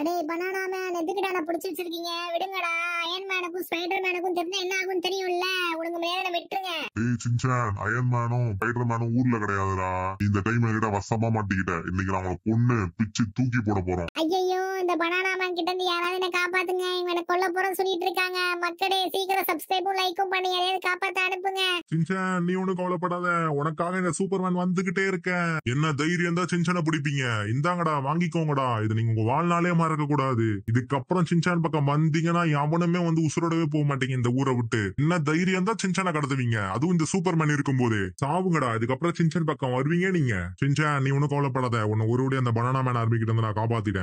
அடே banana man எதுக்குடா புடிச்சு வச்சிருக்கீங்க விடுங்கடா அயன் மேனுக்கும் ஸ்பைடர் மேனுக்கும் தெரிஞ்சா என்ன ஆகும்னு தெரியும்ல உனக்கு மேல விட்டுருங்க ஏய் சின்சான் அயன் மேனும் ஸ்பைடர் மேனும் ஊர்ல கிடையாதுடா இந்த டைம் என்கிட்ட வசமா மாட்டிக்கிட்ட இன்னைக்கு நான் உங்களை பொண்ணு பிச்சு தூக்கி போட போறோம் இந்த பனானா மேன் கிட்ட இருந்து யாராவது என்ன காப்பாத்துங்க இவனை கொல்ல போறோம் சொல்லிட்டு இருக்காங்க மக்களே சீக்கிரம் சப்ஸ்கிரைபும் லைக்கும் பண்ணி யாரையாவது காப்பாத்த அனுப்புங்க சின்சன் நீ ஒண்ணு கவலைப்படாத உனக்காக இந்த சூப்பர்மேன் வந்துகிட்டே இருக்கேன் என்ன தைரியம் தான் சின்சனை பிடிப்பீங்க இந்தாங்கடா வாங்கிக்கோங்கடா இது நீங்க உங்க வாழ்நாளே மறக்க கூடாது இதுக்கப்புறம் சின்சான் பக்கம் வந்தீங்கன்னா எவனுமே வந்து உசுரோடவே போக மாட்டீங்க இந்த ஊரை விட்டு என்ன தைரியம் தான் சின்சனை கடத்துவீங்க அதுவும் இந்த சூப்பர்மேன் இருக்கும் போது சாவுங்கடா இதுக்கப்புறம் சின்சன் பக்கம் வருவீங்க நீங்க சின்சன் நீ ஒண்ணு கவலைப்படாத உன்ன ஒரு அந்த பனானா மேன் ஆர்மி வந்து நான் காப்பாத்திட்டேன்